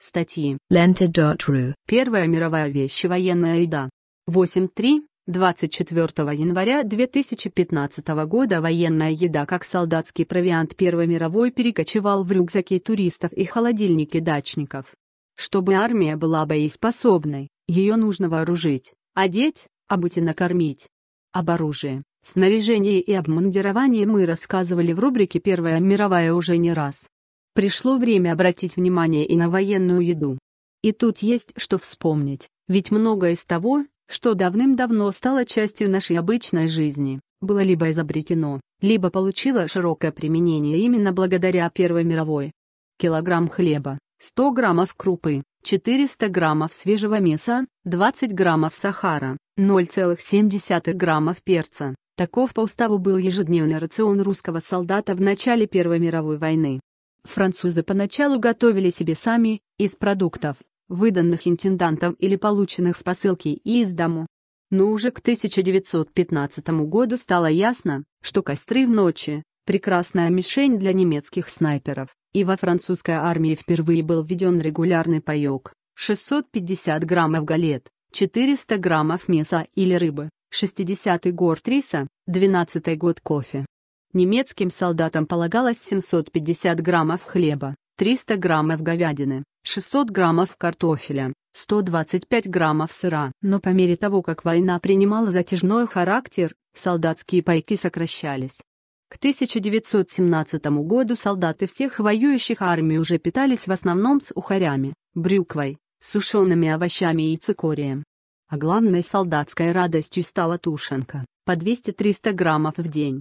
Статьи. Lenta.ru. Первая мировая вещь военная еда. 8.3. 24 января 2015 года военная еда как солдатский провиант Первой мировой перекочевал в рюкзаки туристов и холодильники дачников. Чтобы армия была боеспособной, ее нужно вооружить, одеть, обуть и накормить. Об оружии, снаряжении и обмундировании мы рассказывали в рубрике «Первая мировая» уже не раз. Пришло время обратить внимание и на военную еду. И тут есть что вспомнить, ведь многое из того, что давным-давно стало частью нашей обычной жизни, было либо изобретено, либо получило широкое применение именно благодаря Первой мировой. Килограмм хлеба, 100 граммов крупы, 400 граммов свежего мяса, 20 граммов сахара, 0,7 граммов перца. Таков по уставу был ежедневный рацион русского солдата в начале Первой мировой войны. Французы поначалу готовили себе сами из продуктов, выданных интендантом или полученных в посылке из дому. Но уже к 1915 году стало ясно, что костры в ночи – прекрасная мишень для немецких снайперов, и во французской армии впервые был введен регулярный паек – 650 граммов галет, 400 граммов мяса или рыбы, 60-й год риса, 12-й год кофе. Немецким солдатам полагалось 750 граммов хлеба, 300 граммов говядины, 600 граммов картофеля, 125 граммов сыра. Но по мере того, как война принимала затяжной характер, солдатские пайки сокращались. К 1917 году солдаты всех воюющих армий уже питались в основном с ухарями, брюквой, сушеными овощами и цикорием. А главной солдатской радостью стала тушенка, по 200-300 граммов в день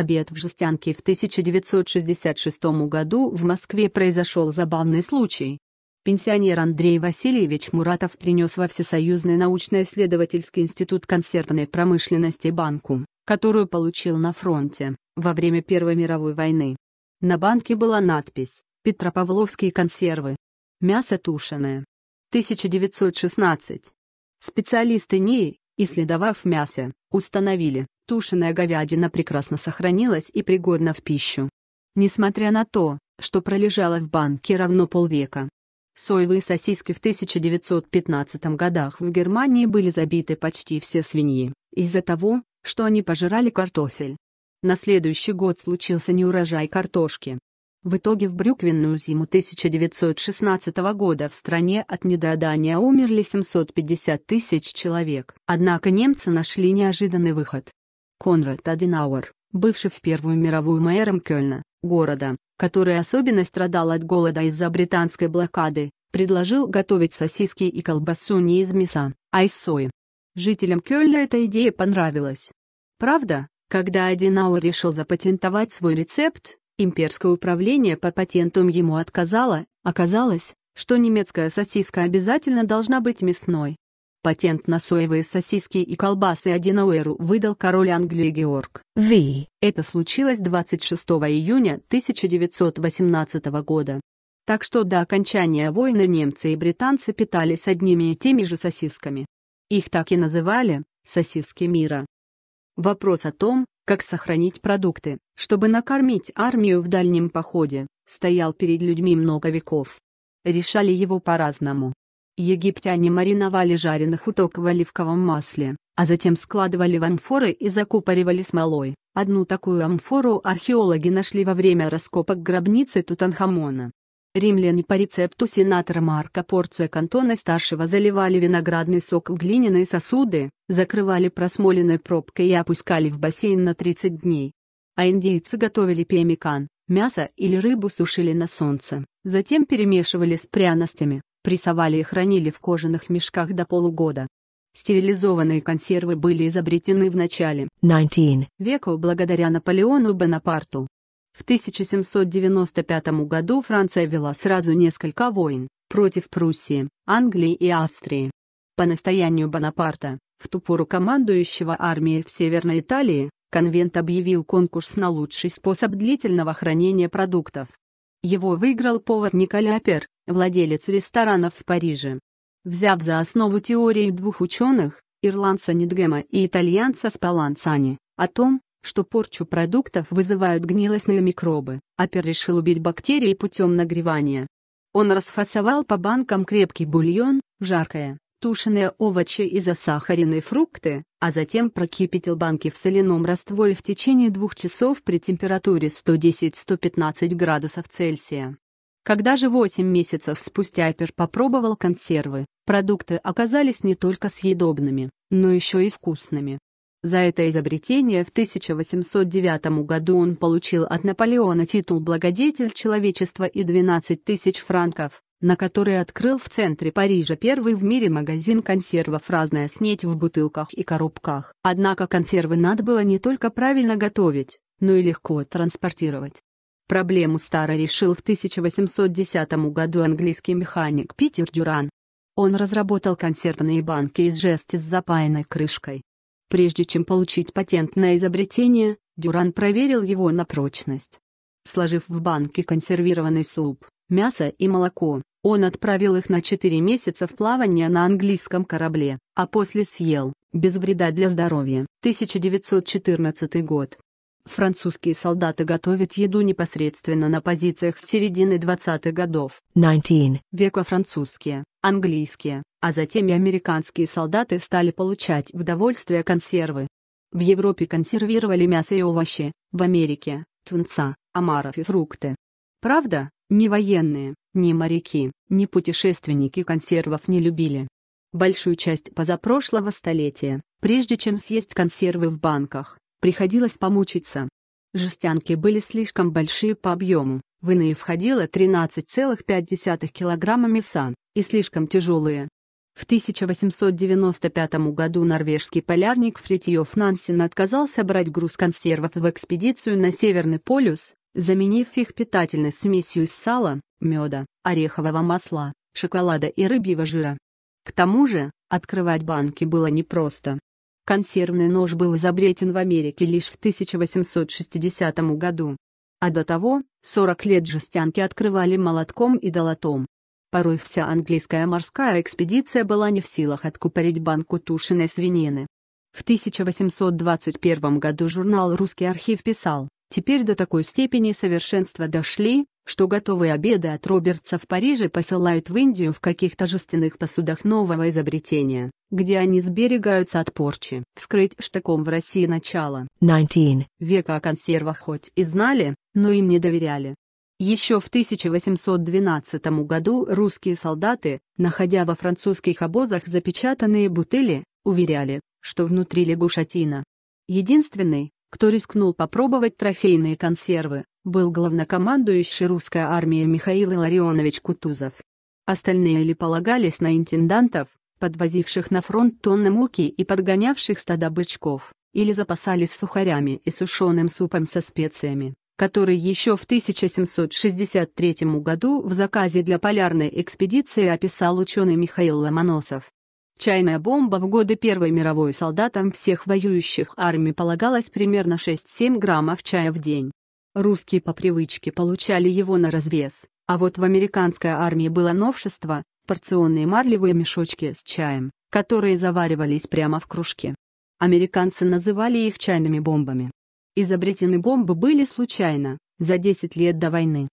обед в жестянке в 1966 году в Москве произошел забавный случай. Пенсионер Андрей Васильевич Муратов принес во Всесоюзный научно-исследовательский институт консервной промышленности банку, которую получил на фронте, во время Первой мировой войны. На банке была надпись «Петропавловские консервы. Мясо тушеное. 1916». Специалисты НИИ, исследовав мясо, установили, Тушеная говядина прекрасно сохранилась и пригодна в пищу. Несмотря на то, что пролежала в банке равно полвека. Соевые сосиски в 1915 годах в Германии были забиты почти все свиньи, из-за того, что они пожирали картофель. На следующий год случился неурожай картошки. В итоге в брюквенную зиму 1916 года в стране от недоедания умерли 750 тысяч человек. Однако немцы нашли неожиданный выход. Конрад Аденауэр, бывший в Первую мировую мэром Кёльна, города, который особенно страдал от голода из-за британской блокады, предложил готовить сосиски и колбасу не из мяса, а из сои. Жителям Кёльна эта идея понравилась. Правда, когда Аденауэр решил запатентовать свой рецепт, имперское управление по патентам ему отказало, оказалось, что немецкая сосиска обязательно должна быть мясной, патент на соевые сосиски и колбасы Адинауэру выдал король Англии Георг V. Это случилось 26 июня 1918 года. Так что до окончания войны немцы и британцы питались одними и теми же сосисками. Их так и называли «сосиски мира». Вопрос о том, как сохранить продукты, чтобы накормить армию в дальнем походе, стоял перед людьми много веков. Решали его по-разному. Египтяне мариновали жареных уток в оливковом масле, а затем складывали в амфоры и закупоривали смолой. Одну такую амфору археологи нашли во время раскопок гробницы Тутанхамона. Римляне по рецепту сенатора Марка Порция Кантона Старшего заливали виноградный сок в глиняные сосуды, закрывали просмоленной пробкой и опускали в бассейн на 30 дней. А индейцы готовили пемикан, мясо или рыбу сушили на солнце, затем перемешивали с пряностями, прессовали и хранили в кожаных мешках до полугода. Стерилизованные консервы были изобретены в начале 19 века благодаря Наполеону Бонапарту. В 1795 году Франция вела сразу несколько войн против Пруссии, Англии и Австрии. По настоянию Бонапарта, в ту пору командующего армией в Северной Италии, конвент объявил конкурс на лучший способ длительного хранения продуктов. Его выиграл повар Николя Апер, владелец ресторанов в Париже. Взяв за основу теории двух ученых, ирландца Нидгема и итальянца Спаланцани, о том, что порчу продуктов вызывают гнилостные микробы, Апер решил убить бактерии путем нагревания. Он расфасовал по банкам крепкий бульон, жаркое, тушеные овощи и засахаренные фрукты, а затем прокипятил банки в соляном растворе в течение двух часов при температуре 110-115 градусов Цельсия. Когда же 8 месяцев спустя Эпер попробовал консервы, продукты оказались не только съедобными, но еще и вкусными. За это изобретение в 1809 году он получил от Наполеона титул «Благодетель человечества» и 12 тысяч франков на которой открыл в центре Парижа первый в мире магазин консервов «Разная снеть» в бутылках и коробках. Однако консервы надо было не только правильно готовить, но и легко транспортировать. Проблему Стара решил в 1810 году английский механик Питер Дюран. Он разработал консервные банки из жести с запаянной крышкой. Прежде чем получить патент на изобретение, Дюран проверил его на прочность. Сложив в банки консервированный суп, мясо и молоко, он отправил их на 4 месяца в плавание на английском корабле, а после съел, без вреда для здоровья. 1914 год. Французские солдаты готовят еду непосредственно на позициях с середины 20-х годов 19. века французские, английские, а затем и американские солдаты стали получать в довольствие консервы. В Европе консервировали мясо и овощи, в Америке – тунца, омаров и фрукты. Правда, не военные, ни моряки, ни путешественники консервов не любили. Большую часть позапрошлого столетия, прежде чем съесть консервы в банках, приходилось помучиться. Жестянки были слишком большие по объему, в иные входило 13,5 килограмма мяса, и слишком тяжелые. В 1895 году норвежский полярник Фритьёв Нансен отказался брать груз консервов в экспедицию на Северный полюс, заменив их питательной смесью из сала, меда, орехового масла, шоколада и рыбьего жира. К тому же, открывать банки было непросто. Консервный нож был изобретен в Америке лишь в 1860 году. А до того, 40 лет жестянки открывали молотком и долотом. Порой вся английская морская экспедиция была не в силах откупорить банку тушеной свинины. В 1821 году журнал «Русский архив» писал, Теперь до такой степени совершенства дошли, что готовые обеды от Робертса в Париже посылают в Индию в каких то жестяных посудах нового изобретения, где они сберегаются от порчи. Вскрыть штыком в России начало 19 века о консервах хоть и знали, но им не доверяли. Еще в 1812 году русские солдаты, находя во французских обозах запечатанные бутыли, уверяли, что внутри лягушатина. Единственный, кто рискнул попробовать трофейные консервы, был главнокомандующий русской армии Михаил Илларионович Кутузов. Остальные ли полагались на интендантов, подвозивших на фронт тонны муки и подгонявших стада бычков, или запасались сухарями и сушеным супом со специями, который еще в 1763 году в заказе для полярной экспедиции описал ученый Михаил Ломоносов. Чайная бомба в годы Первой мировой солдатам всех воюющих армий полагалась примерно 6-7 граммов чая в день. Русские по привычке получали его на развес, а вот в американской армии было новшество – порционные марлевые мешочки с чаем, которые заваривались прямо в кружке. Американцы называли их чайными бомбами. Изобретены бомбы были случайно, за 10 лет до войны.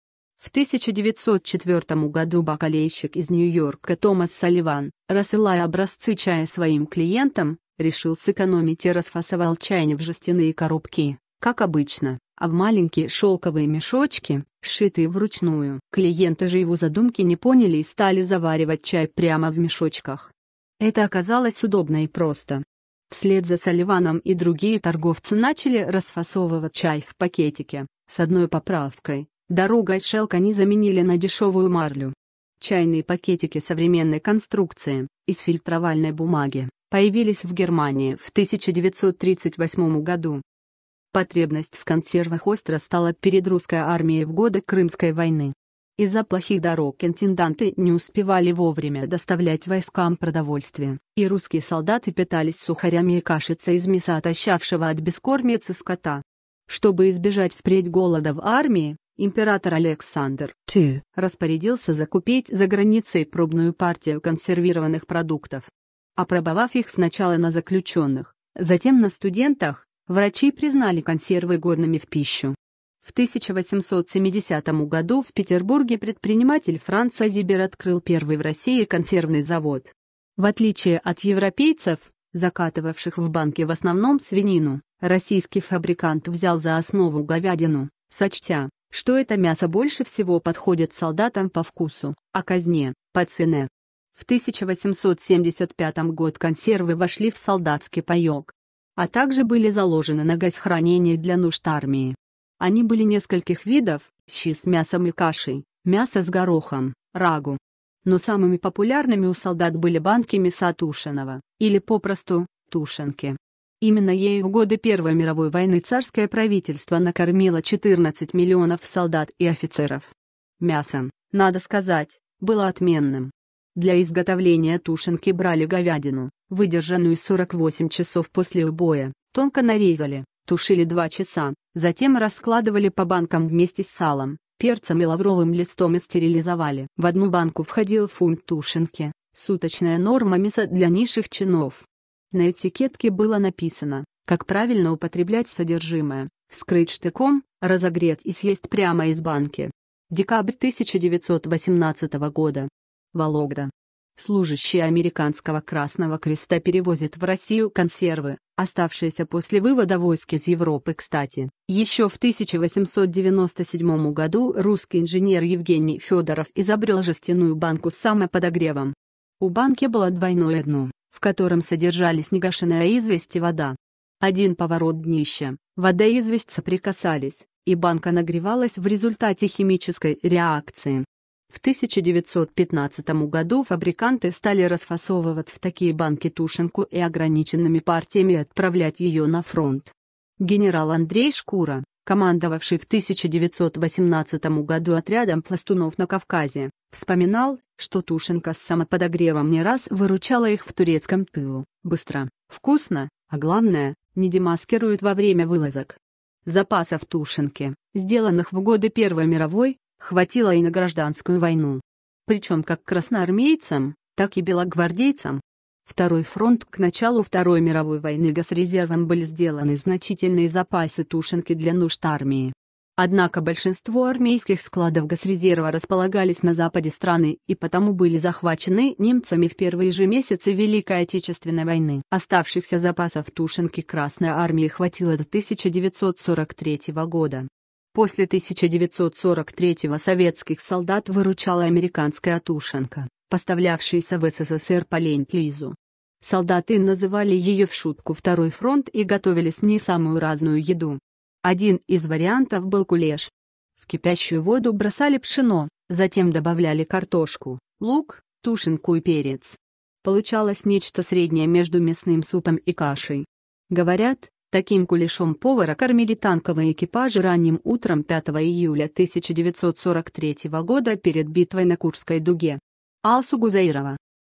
В 1904 году бакалейщик из Нью-Йорка Томас Салливан, рассылая образцы чая своим клиентам, решил сэкономить и расфасовал чайни в жестяные коробки, как обычно, а в маленькие шелковые мешочки, сшитые вручную. Клиенты же его задумки не поняли и стали заваривать чай прямо в мешочках. Это оказалось удобно и просто. Вслед за Салливаном и другие торговцы начали расфасовывать чай в пакетике, с одной поправкой. Дорога и шелк они заменили на дешевую марлю. Чайные пакетики современной конструкции, из фильтровальной бумаги, появились в Германии в 1938 году. Потребность в консервах остро стала перед русской армией в годы Крымской войны. Из-за плохих дорог интенданты не успевали вовремя доставлять войскам продовольствие, и русские солдаты питались сухарями и кашицей из мяса отощавшего от бескормицы скота. Чтобы избежать впредь голода в армии, Император Александр II распорядился закупить за границей пробную партию консервированных продуктов, опробовав их сначала на заключенных, затем на студентах, врачи признали консервы годными в пищу. В 1870 году в Петербурге предприниматель Франц Азибер открыл первый в России консервный завод. В отличие от европейцев, закатывавших в банке в основном свинину, российский фабрикант взял за основу говядину, сочтя, что это мясо больше всего подходит солдатам по вкусу, а казне – по цене. В 1875 год консервы вошли в солдатский паёк, а также были заложены на газ хранения для нужд армии. Они были нескольких видов – щи с мясом и кашей, мясо с горохом, рагу. Но самыми популярными у солдат были банки мяса тушеного, или попросту – тушенки. Именно ей в годы Первой мировой войны царское правительство накормило 14 миллионов солдат и офицеров. Мясо, надо сказать, было отменным. Для изготовления тушенки брали говядину, выдержанную 48 часов после убоя, тонко нарезали, тушили 2 часа, затем раскладывали по банкам вместе с салом, перцем и лавровым листом и стерилизовали. В одну банку входил фунт тушенки, суточная норма мяса для низших чинов. На этикетке было написано, как правильно употреблять содержимое, вскрыть штыком, разогреть и съесть прямо из банки. Декабрь 1918 года. Вологда. Служащий американского Красного Креста перевозит в Россию консервы, оставшиеся после вывода войск из Европы, кстати. Еще в 1897 году русский инженер Евгений Федоров изобрел жестяную банку с самоподогревом. У банки было двойное дно, в котором содержались негашенная известь и вода. Один поворот днища, вода и известь соприкасались, и банка нагревалась в результате химической реакции. В 1915 году фабриканты стали расфасовывать в такие банки тушенку и ограниченными партиями отправлять ее на фронт. Генерал Андрей Шкура, командовавший в 1918 году отрядом пластунов на Кавказе, вспоминал, что Тушенко с самоподогревом не раз выручала их в турецком тылу. Быстро, вкусно, а главное, не демаскирует во время вылазок. Запасов Тушенки, сделанных в годы Первой мировой, хватило и на гражданскую войну. Причем как красноармейцам, так и белогвардейцам, Второй фронт к началу Второй мировой войны газрезервом были сделаны значительные запасы тушенки для нужд армии. Однако большинство армейских складов газрезерва располагались на западе страны и потому были захвачены немцами в первые же месяцы Великой Отечественной войны. Оставшихся запасов тушенки Красной армии хватило до 1943 года. После 1943 советских солдат выручала американская тушенка поставлявшейся в СССР по ленд-лизу. Солдаты называли ее в шутку «Второй фронт» и готовили с ней самую разную еду. Один из вариантов был кулеш. В кипящую воду бросали пшено, затем добавляли картошку, лук, тушенку и перец. Получалось нечто среднее между мясным супом и кашей. Говорят, таким кулешом повара кормили танковые экипажи ранним утром 5 июля 1943 года перед битвой на Курской дуге. آس جزيرة